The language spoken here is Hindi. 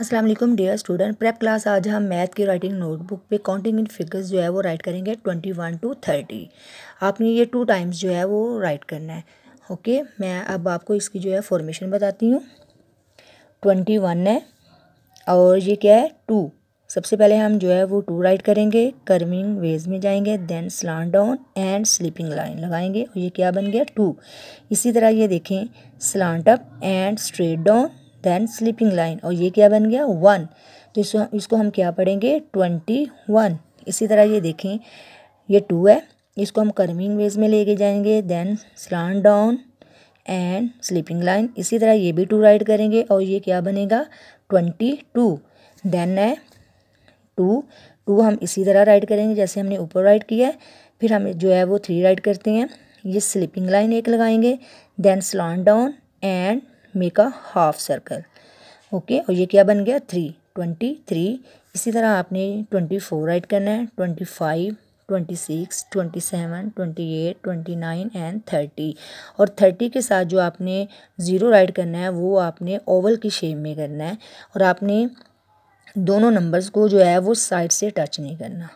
Aslam dear student prep class आज हम मैथ की राइटिंग नोटबुक पे काउंटिंग इन फिगर्स जो है वो राइट करेंगे ट्वेंटी वन टू थर्टी आपने ये टू टाइम्स जो है वो राइट करना है ओके मैं अब आपको इसकी जो है फॉर्मेशन बताती हूँ ट्वेंटी वन है और ये क्या है टू सबसे पहले हम जो है वो टू राइट करेंगे कर्मिंग वेज में जाएंगे then slant down and sleeping line लगाएंगे और ये क्या बन गया टू इसी तरह ये देखें slant up and straight down then sleeping line और ये क्या बन गया वन तो इसको इसको हम क्या पढ़ेंगे ट्वेंटी वन इसी तरह ये देखें ये टू है इसको हम कर्मिंग वेज में लेके जाएंगे then slant down and sleeping line इसी तरह ये भी टू राइड करेंगे और ये क्या बनेगा ट्वेंटी टू देन है टू टू हम इसी तरह राइड करेंगे जैसे हमने ऊपर राइड किया है फिर हम जो है वो थ्री राइड करते हैं ये स्लीपिंग लाइन एक लगाएंगे then slant down and make a half circle okay और ये क्या बन गया थ्री ट्वेंटी थ्री इसी तरह आपने ट्वेंटी फोर राइट करना है twenty five twenty six twenty seven twenty eight twenty nine and thirty और थर्टी के साथ जो आपने ज़ीरो राइड करना है वो आपने ओवल की शेप में करना है और आपने दोनों नंबर्स को जो है वो साइड से टच नहीं करना